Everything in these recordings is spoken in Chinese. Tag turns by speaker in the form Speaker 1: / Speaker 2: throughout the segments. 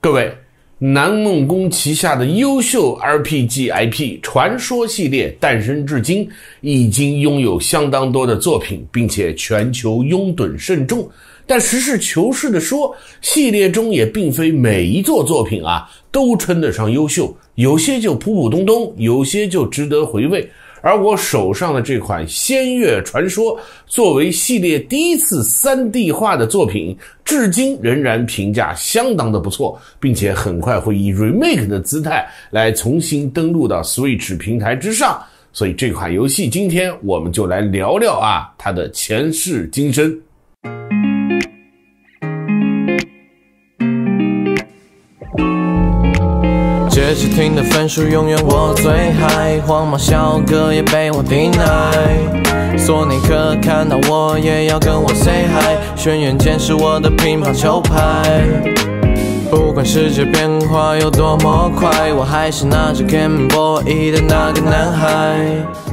Speaker 1: 各位，南梦宫旗下的优秀 RPGIP 传说系列诞生至今，已经拥有相当多的作品，并且全球拥趸甚众。但实事求是的说，系列中也并非每一座作品啊都称得上优秀，有些就普普通通，有些就值得回味。而我手上的这款《仙乐传说》，作为系列第一次三 D 化的作品，至今仍然评价相当的不错，并且很快会以 Remake 的姿态来重新登陆到 Switch 平台之上。所以这款游戏，今天我们就来聊聊啊，它的前世今生。测试听的分数永远我最 high，黄毛小哥也被我 deny，索尼克看到我也要跟我 say hi，轩辕剑是我的乒乓球拍，不管世界变化有多么快，我还是那只 Game Boy 的那个男孩。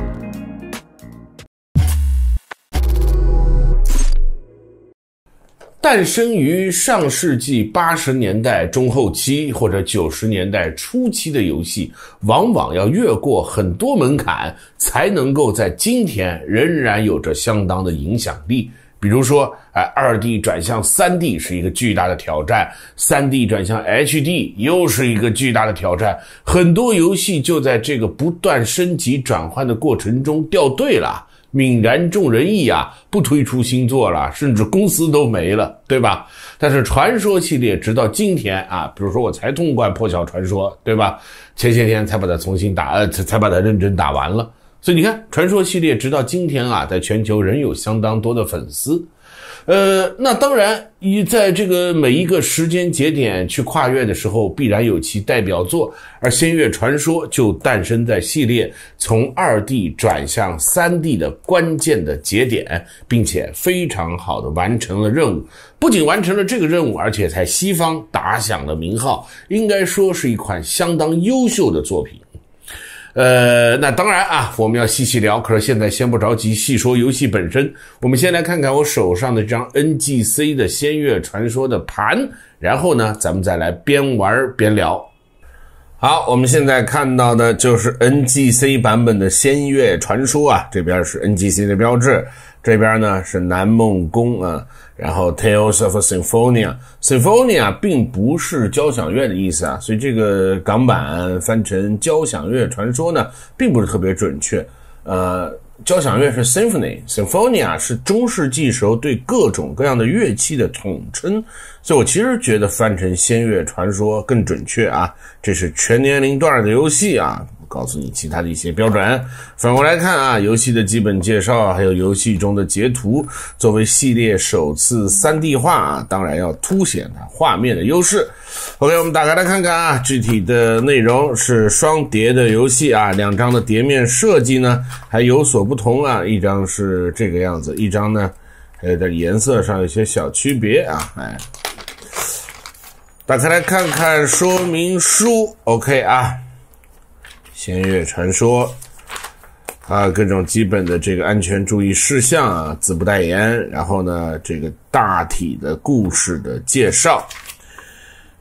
Speaker 1: 诞生于上世纪八十年代中后期或者九十年代初期的游戏，往往要越过很多门槛，才能够在今天仍然有着相当的影响力。比如说，哎，二 D 转向三 D 是一个巨大的挑战，三 D 转向 HD 又是一个巨大的挑战。很多游戏就在这个不断升级转换的过程中掉队了。泯然众人矣啊！不推出新作了，甚至公司都没了，对吧？但是传说系列直到今天啊，比如说我才通关《破晓传说》，对吧？前些天才把它重新打，呃，才才把它认真打完了。所以你看，传说系列直到今天啊，在全球仍有相当多的粉丝。呃，那当然，你在这个每一个时间节点去跨越的时候，必然有其代表作，而《仙乐传说》就诞生在系列从二 D 转向三 D 的关键的节点，并且非常好的完成了任务。不仅完成了这个任务，而且在西方打响了名号，应该说是一款相当优秀的作品。呃，那当然啊，我们要细细聊。可是现在先不着急细说游戏本身，我们先来看看我手上的这张 NGC 的《仙乐传说》的盘，然后呢，咱们再来边玩边聊。好，我们现在看到的就是 NGC 版本的《仙乐传说》啊，这边是 NGC 的标志，这边呢是南梦宫啊，然后《Tales of Symphonia》，Symphonia 并不是交响乐的意思啊，所以这个港版翻成《交响乐传说》呢，并不是特别准确，呃。交响乐是 symphony，symphony 啊是中世纪时候对各种各样的乐器的统称，所以我其实觉得翻成仙乐传说更准确啊，这是全年龄段的游戏啊。告诉你其他的一些标准。反过来看啊，游戏的基本介绍，还有游戏中的截图，作为系列首次三 D 化啊，当然要凸显它画面的优势。OK，我们打开来看看啊，具体的内容是双碟的游戏啊，两张的碟面设计呢还有所不同啊，一张是这个样子，一张呢还有点颜色上有些小区别啊。哎，打开来看看说明书。OK 啊。仙乐传说啊，各种基本的这个安全注意事项啊，自不代言。然后呢，这个大体的故事的介绍，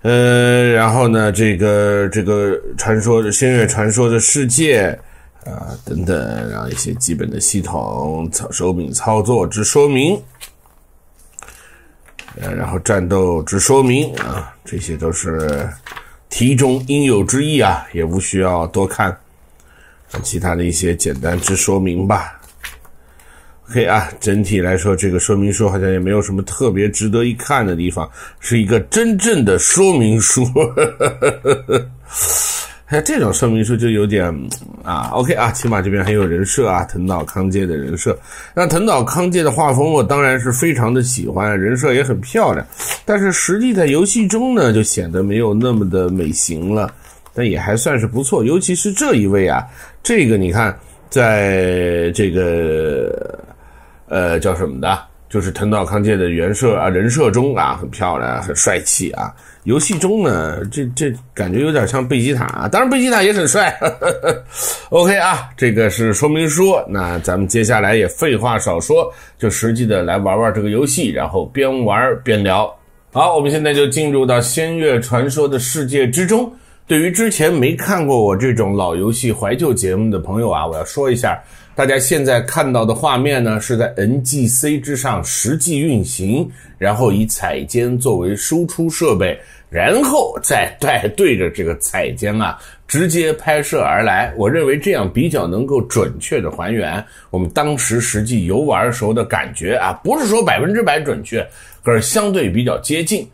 Speaker 1: 呃，然后呢，这个这个传说的仙乐传说的世界啊，等等，然后一些基本的系统操手柄操作之说明，呃，然后战斗之说明啊，这些都是。题中应有之意啊，也无需要多看，其他的一些简单之说明吧。OK 啊，整体来说，这个说明书好像也没有什么特别值得一看的地方，是一个真正的说明书。呵呵呵呵那这种说明书就有点，啊，OK 啊，起码这边还有人设啊，藤岛康介的人设。那藤岛康介的画风我当然是非常的喜欢，人设也很漂亮，但是实际在游戏中呢，就显得没有那么的美型了，但也还算是不错。尤其是这一位啊，这个你看，在这个呃叫什么的。就是藤岛康介的原设啊，人设中啊，很漂亮，很帅气啊。游戏中呢，这这感觉有点像贝吉塔啊，当然贝吉塔也很帅。OK 啊，这个是说明书。那咱们接下来也废话少说，就实际的来玩玩这个游戏，然后边玩边聊。好，我们现在就进入到仙乐传说的世界之中。对于之前没看过我这种老游戏怀旧节目的朋友啊，我要说一下，大家现在看到的画面呢，是在 NGC 之上实际运行，然后以彩兼作为输出设备，然后再对对着这个彩兼啊，直接拍摄而来。我认为这样比较能够准确的还原我们当时实际游玩时候的感觉啊，不是说百分之百准确，可是相对比较接近。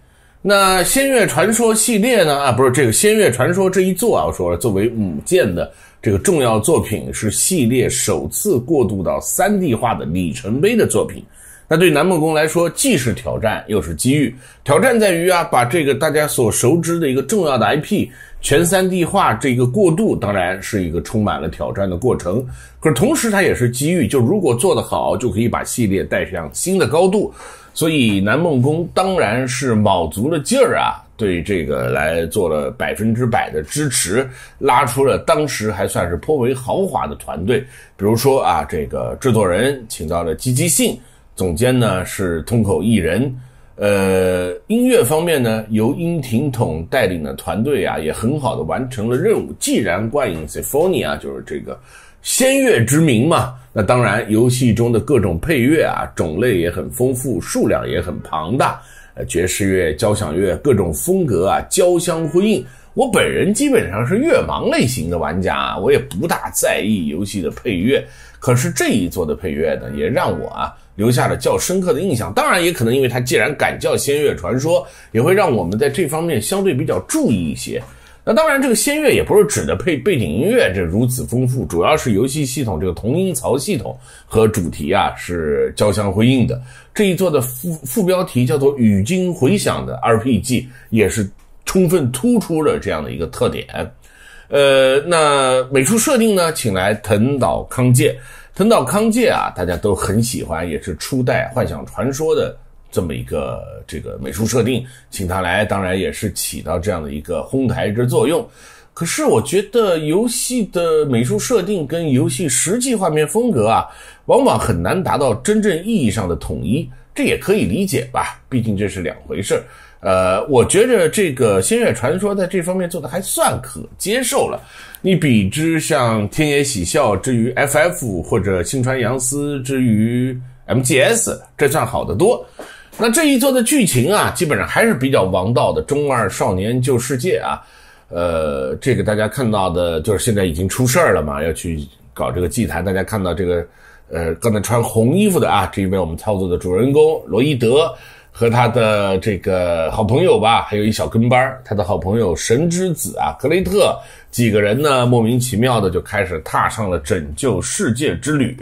Speaker 1: 那《仙乐传说》系列呢？啊，不是这个《仙乐传说》这一作啊，我说作为母舰的这个重要作品，是系列首次过渡到三 D 化的里程碑的作品。那对南梦宫来说，既是挑战，又是机遇。挑战在于啊，把这个大家所熟知的一个重要的 IP 全三 D 化这个过渡，当然是一个充满了挑战的过程。可是同时，它也是机遇，就如果做得好，就可以把系列带上新的高度。所以南梦宫当然是卯足了劲儿啊，对这个来做了百分之百的支持，拉出了当时还算是颇为豪华的团队。比如说啊，这个制作人请到了积极信，总监呢是通口艺人，呃，音乐方面呢由殷庭统带领的团队啊，也很好的完成了任务。既然怪影 Sifoni 啊，就是这个。仙乐之名嘛，那当然，游戏中的各种配乐啊，种类也很丰富，数量也很庞大，呃，爵士乐、交响乐，各种风格啊，交相辉映。我本人基本上是乐盲类型的玩家，啊，我也不大在意游戏的配乐。可是这一作的配乐呢，也让我啊留下了较深刻的印象。当然，也可能因为它既然敢叫仙乐传说，也会让我们在这方面相对比较注意一些。那当然，这个仙乐也不是指的配背景音乐，这如此丰富，主要是游戏系统这个同音槽系统和主题啊是交相辉映的。这一座的副副标题叫做“语境回响”的 RPG，也是充分突出了这样的一个特点。呃，那美术设定呢，请来藤岛康介。藤岛康介啊，大家都很喜欢，也是初代《幻想传说》的。这么一个这个美术设定，请他来当然也是起到这样的一个烘抬之作用。可是我觉得游戏的美术设定跟游戏实际画面风格啊，往往很难达到真正意义上的统一，这也可以理解吧？毕竟这是两回事。呃，我觉着这个《仙月传说》在这方面做的还算可接受了。你比之像天野喜孝之于 FF，或者星川洋司之于 MGS，这算好得多。那这一作的剧情啊，基本上还是比较王道的中二少年救世界啊，呃，这个大家看到的就是现在已经出事儿了嘛，要去搞这个祭坛。大家看到这个，呃，刚才穿红衣服的啊，这一位我们操作的主人公罗伊德和他的这个好朋友吧，还有一小跟班，他的好朋友神之子啊，格雷特。几个人呢？莫名其妙的就开始踏上了拯救世界之旅，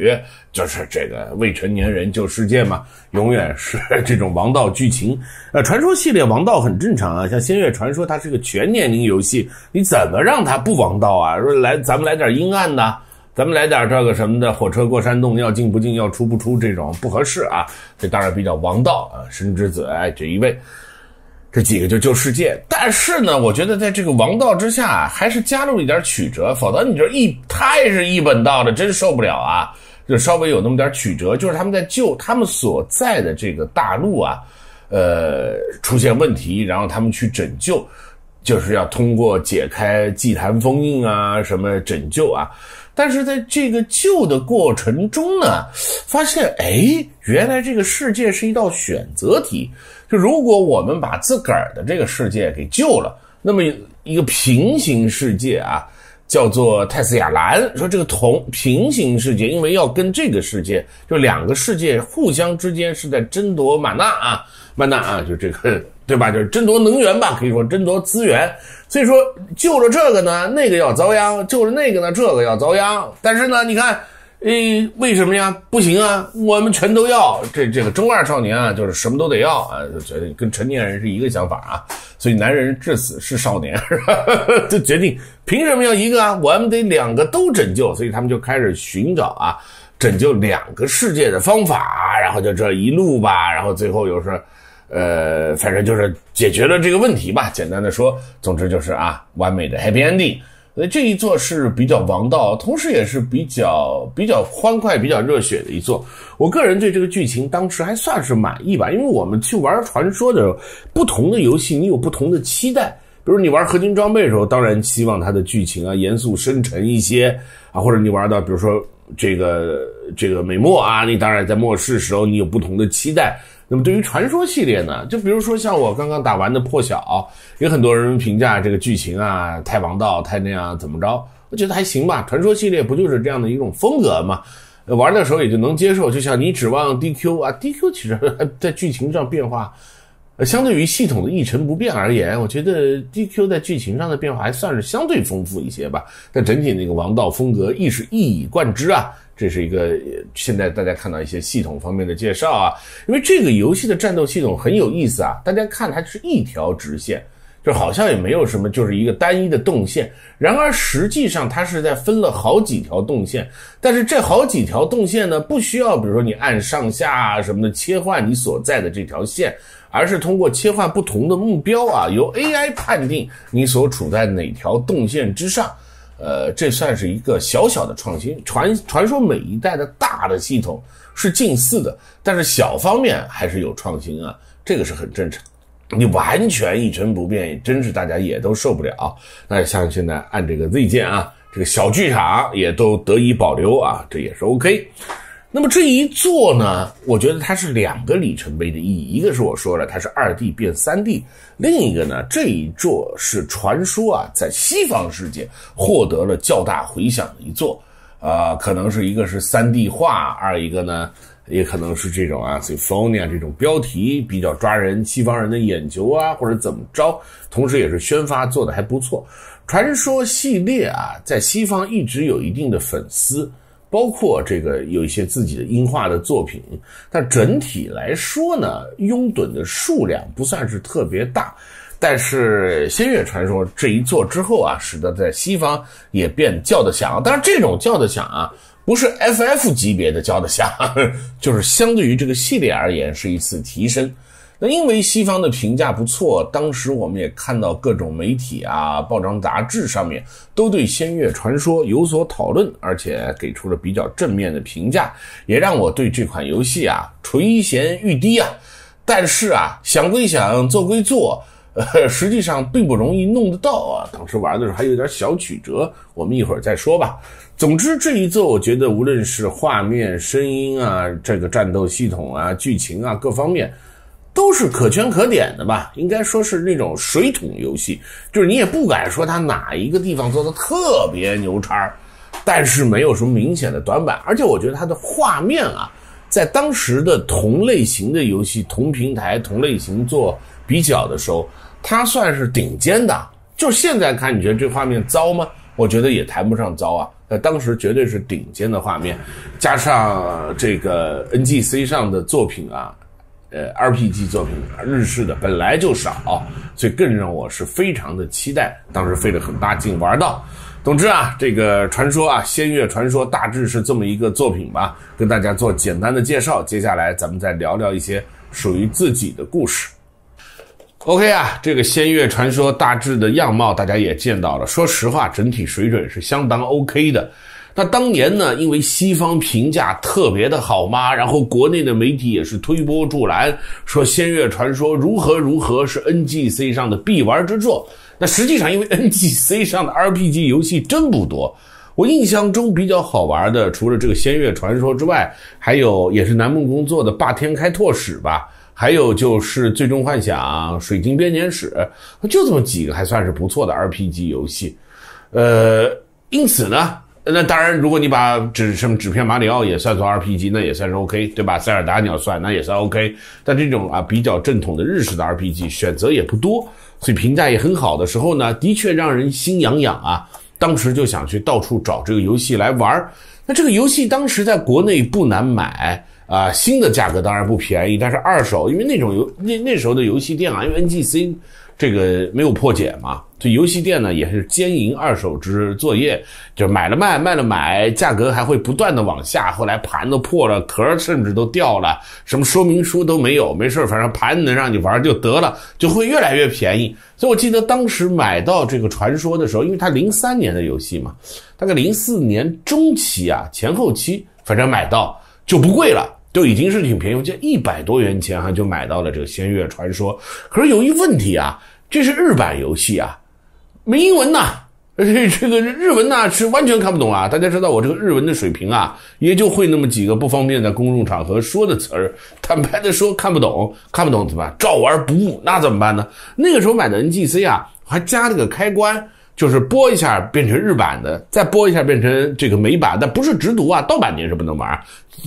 Speaker 1: 就是这个未成年人救世界嘛，永远是这种王道剧情。呃，传说系列王道很正常啊，像《仙乐传说》它是个全年龄游戏，你怎么让它不王道啊？说来咱们来点阴暗的，咱们来点这个什么的，火车过山洞要进不进，要出不出这种不合适啊，这当然比较王道啊。神之子哎这一位。这几个就救世界，但是呢，我觉得在这个王道之下，还是加入一点曲折，否则你就一太是一本道的，真受不了啊！就稍微有那么点曲折，就是他们在救他们所在的这个大陆啊，呃，出现问题，然后他们去拯救。就是要通过解开祭坛封印啊，什么拯救啊，但是在这个救的过程中呢，发现哎，原来这个世界是一道选择题。就如果我们把自个儿的这个世界给救了，那么一个平行世界啊，叫做泰斯亚兰。说这个同平行世界，因为要跟这个世界，就两个世界互相之间是在争夺玛纳啊，曼纳啊，就这个。对吧？就是争夺能源吧，可以说争夺资源。所以说，救了这个呢，那个要遭殃；救了那个呢，这个要遭殃。但是呢，你看，诶，为什么呀？不行啊，我们全都要。这这个中二少年啊，就是什么都得要啊，就觉得跟成年人是一个想法啊。所以男人至死是少年，就决定凭什么要一个啊？我们得两个都拯救。所以他们就开始寻找啊，拯救两个世界的方法。然后就这一路吧，然后最后又是。呃，反正就是解决了这个问题吧。简单的说，总之就是啊，完美的 Happy Ending。所以这一座是比较王道，同时也是比较比较欢快、比较热血的一座。我个人对这个剧情当时还算是满意吧，因为我们去玩传说的时候，不同的游戏你有不同的期待。比如你玩合金装备的时候，当然期望它的剧情啊严肃深沉一些啊，或者你玩到比如说这个这个美墨啊，你当然在末世时候你有不同的期待。那么对于传说系列呢？就比如说像我刚刚打完的《破晓》，有很多人评价这个剧情啊太王道太那样怎么着？我觉得还行吧。传说系列不就是这样的一种风格嘛？玩的时候也就能接受。就像你指望 DQ 啊，DQ 其实 在剧情上变化，相对于系统的一成不变而言，我觉得 DQ 在剧情上的变化还算是相对丰富一些吧。但整体那个王道风格亦是一以贯之啊。这是一个现在大家看到一些系统方面的介绍啊，因为这个游戏的战斗系统很有意思啊。大家看，它是一条直线，就好像也没有什么，就是一个单一的动线。然而实际上，它是在分了好几条动线。但是这好几条动线呢，不需要比如说你按上下啊什么的切换你所在的这条线，而是通过切换不同的目标啊，由 AI 判定你所处在哪条动线之上。呃，这算是一个小小的创新。传传说每一代的大的系统是近似的，但是小方面还是有创新啊，这个是很正常。你完全一成不变，真是大家也都受不了。那像现在按这个 Z 键啊，这个小剧场也都得以保留啊，这也是 OK。那么这一座呢，我觉得它是两个里程碑的意义，一个是我说了，它是二 D 变三 D，另一个呢，这一座是传说啊，在西方世界获得了较大回响的一座，啊，可能是一个是三 D 化，二一个呢，也可能是这种啊，Symphony 啊这种标题比较抓人西方人的眼球啊，或者怎么着，同时也是宣发做的还不错，传说系列啊，在西方一直有一定的粉丝。包括这个有一些自己的音画的作品，但整体来说呢，拥趸的数量不算是特别大。但是《仙乐传说》这一做之后啊，使得在西方也变叫得响。但是这种叫得响啊，不是 FF 级别的叫得响，就是相对于这个系列而言是一次提升。那因为西方的评价不错，当时我们也看到各种媒体啊、报章杂志上面都对《仙乐传说》有所讨论，而且给出了比较正面的评价，也让我对这款游戏啊垂涎欲滴啊。但是啊，想归想，做归做，呃，实际上并不容易弄得到啊。当时玩的时候还有点小曲折，我们一会儿再说吧。总之，这一作我觉得无论是画面、声音啊，这个战斗系统啊、剧情啊各方面。都是可圈可点的吧，应该说是那种水桶游戏，就是你也不敢说它哪一个地方做的特别牛叉，但是没有什么明显的短板。而且我觉得它的画面啊，在当时的同类型的游戏、同平台、同类型做比较的时候，它算是顶尖的。就现在看，你觉得这画面糟吗？我觉得也谈不上糟啊，在当时绝对是顶尖的画面，加上这个 NGC 上的作品啊。呃，RPG 作品日式的本来就少，所以更让我是非常的期待。当时费了很大劲玩到。总之啊，这个传说啊，《仙乐传说》大致是这么一个作品吧，跟大家做简单的介绍。接下来咱们再聊聊一些属于自己的故事。OK 啊，这个《仙乐传说》大致的样貌大家也见到了。说实话，整体水准是相当 OK 的。那当年呢，因为西方评价特别的好嘛，然后国内的媒体也是推波助澜，说《仙乐传说》如何如何是 NGC 上的必玩之作。那实际上，因为 NGC 上的 RPG 游戏真不多，我印象中比较好玩的，除了这个《仙乐传说》之外，还有也是南梦宫做的《霸天开拓史》吧，还有就是《最终幻想》《水晶编年史》，就这么几个还算是不错的 RPG 游戏。呃，因此呢。那当然，如果你把纸什么纸片马里奥也算作 RPG，那也算是 OK，对吧？塞尔达你要算，那也算 OK。但这种啊比较正统的日式的 RPG 选择也不多，所以评价也很好的时候呢，的确让人心痒痒啊！当时就想去到处找这个游戏来玩那这个游戏当时在国内不难买。啊，新的价格当然不便宜，但是二手，因为那种游那那时候的游戏店啊，因为 N G C 这个没有破解嘛，这游戏店呢也是兼营二手之作业，就买了卖，卖了买，价格还会不断的往下。后来盘都破了，壳甚至都掉了，什么说明书都没有，没事，反正盘能让你玩就得了，就会越来越便宜。所以我记得当时买到这个传说的时候，因为它零三年的游戏嘛，大概零四年中期啊前后期，反正买到就不贵了。就已经是挺便宜，就一百多元钱哈，就买到了这个《仙月传说》。可是有一问题啊，这是日版游戏啊，没英文呢，这 这个日文呢是完全看不懂啊。大家知道我这个日文的水平啊，也就会那么几个不方便在公众场合说的词儿。坦白的说，看不懂，看不懂怎么办？照玩不误，那怎么办呢？那个时候买的 N G C 啊，还加了个开关。就是播一下变成日版的，再播一下变成这个美版，但不是直读啊，盗版碟是不能玩，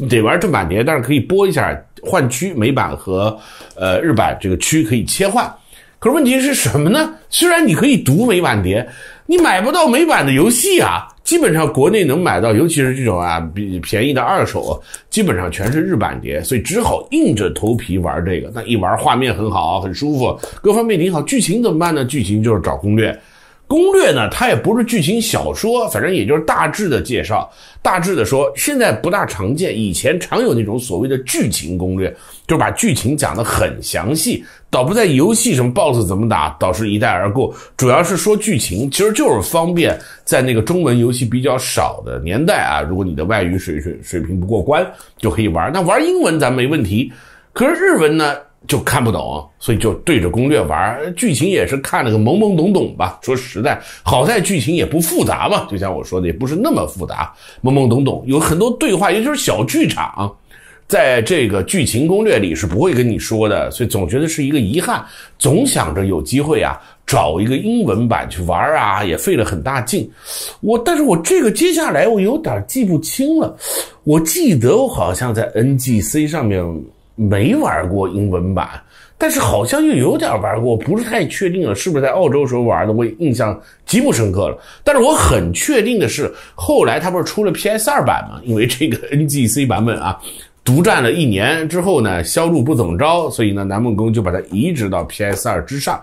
Speaker 1: 得玩正版碟。但是可以播一下换区，美版和呃日版这个区可以切换。可是问题是什么呢？虽然你可以读美版碟，你买不到美版的游戏啊。基本上国内能买到，尤其是这种啊比便宜的二手，基本上全是日版碟，所以只好硬着头皮玩这个。那一玩画面很好，很舒服，各方面挺好。剧情怎么办呢？剧情就是找攻略。攻略呢，它也不是剧情小说，反正也就是大致的介绍。大致的说，现在不大常见，以前常有那种所谓的剧情攻略，就是把剧情讲得很详细。倒不在游戏什么 BOSS 怎么打，倒是一带而过，主要是说剧情。其实就是方便在那个中文游戏比较少的年代啊，如果你的外语水水水平不过关，就可以玩。那玩英文咱没问题，可是日文呢？就看不懂，所以就对着攻略玩，剧情也是看了个懵懵懂懂吧。说实在，好在剧情也不复杂嘛，就像我说的，也不是那么复杂，懵懵懂懂。有很多对话，也就是小剧场，在这个剧情攻略里是不会跟你说的，所以总觉得是一个遗憾，总想着有机会啊，找一个英文版去玩啊，也费了很大劲。我，但是我这个接下来我有点记不清了，我记得我好像在 NGC 上面。没玩过英文版，但是好像又有点玩过，不是太确定了，是不是在澳洲时候玩的？我印象极不深刻了。但是我很确定的是，后来它不是出了 PS 二版吗？因为这个 NGC 版本啊，独占了一年之后呢，销路不怎么着，所以呢，南梦宫就把它移植到 PS 二之上。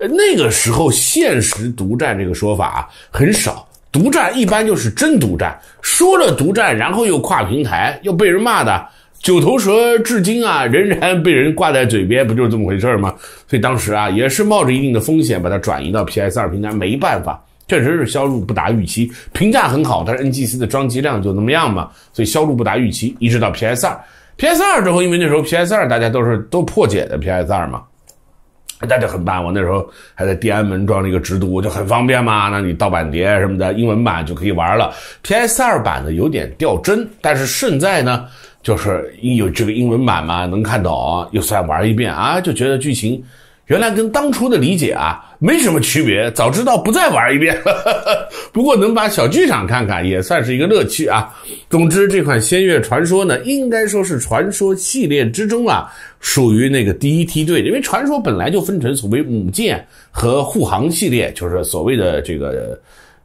Speaker 1: 那个时候，限时独占这个说法啊、很少，独占一般就是真独占，说了独占，然后又跨平台，又被人骂的。九头蛇至今啊，仍然被人挂在嘴边，不就是这么回事儿吗？所以当时啊，也是冒着一定的风险把它转移到 PS2 平台，没办法，确实是销路不达预期，评价很好，但是 NGC 的装机量就那么样嘛，所以销路不达预期，一直到 PS2，PS2 之后，因为那时候 PS2 大家都是都破解的 PS2 嘛，那就很棒，我那时候还在地安门装了一个直读，就很方便嘛，那你盗版碟什么的英文版就可以玩了，PS2 版的有点掉帧，但是胜在呢。就是有这个英文版嘛，能看懂，又算玩一遍啊，就觉得剧情原来跟当初的理解啊没什么区别。早知道不再玩一遍，不过能把小剧场看看也算是一个乐趣啊。总之，这款《仙乐传说》呢，应该说是传说系列之中啊，属于那个第一梯队的，因为传说本来就分成所谓母舰和护航系列，就是所谓的这个。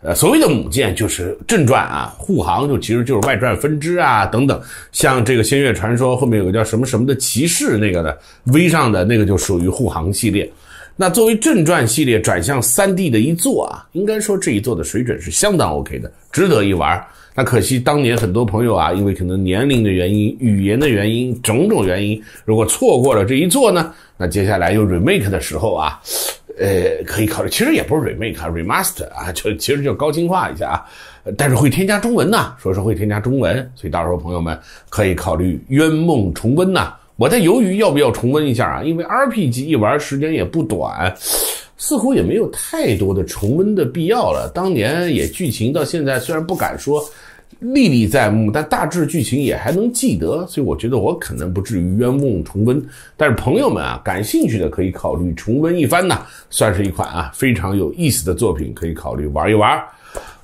Speaker 1: 呃，所谓的母舰就是正传啊，护航就其实就是外传分支啊等等。像这个《仙月传说》后面有个叫什么什么的骑士那个的 V 上的那个就属于护航系列。那作为正传系列转向 3D 的一座啊，应该说这一座的水准是相当 OK 的，值得一玩。那可惜当年很多朋友啊，因为可能年龄的原因、语言的原因、种种原因，如果错过了这一座呢，那接下来又 remake 的时候啊。呃，可以考虑，其实也不是 remake，啊 remaster 啊，就其实就高清化一下啊，但是会添加中文呢，说是会添加中文，所以到时候朋友们可以考虑冤梦重温呐。我在犹豫要不要重温一下啊，因为 RPG 一玩时间也不短，似乎也没有太多的重温的必要了。当年也剧情到现在，虽然不敢说。历历在目，但大致剧情也还能记得，所以我觉得我可能不至于冤枉重温。但是朋友们啊，感兴趣的可以考虑重温一番呐，算是一款啊非常有意思的作品，可以考虑玩一玩。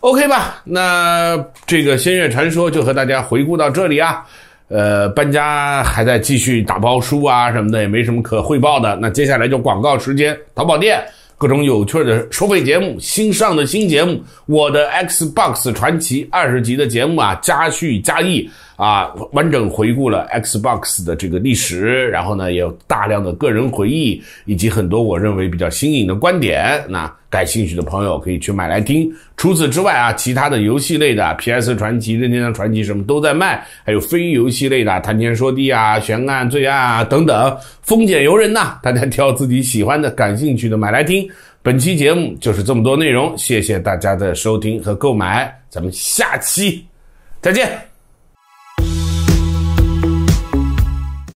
Speaker 1: OK 吧，那这个《仙乐传说》就和大家回顾到这里啊。呃，搬家还在继续打包书啊什么的，也没什么可汇报的。那接下来就广告时间，淘宝店。各种有趣的收费节目，新上的新节目，《我的 Xbox 传奇》二十集的节目啊，加续加译。啊，完整回顾了 Xbox 的这个历史，然后呢，也有大量的个人回忆，以及很多我认为比较新颖的观点。那感兴趣的朋友可以去买来听。除此之外啊，其他的游戏类的 PS 传奇、任天堂传奇什么都在卖，还有非游戏类的谈天说地啊、悬案罪案等等，丰俭由人呐。大家挑自己喜欢的、感兴趣的买来听。本期节目就是这么多内容，谢谢大家的收听和购买，咱们下期再见。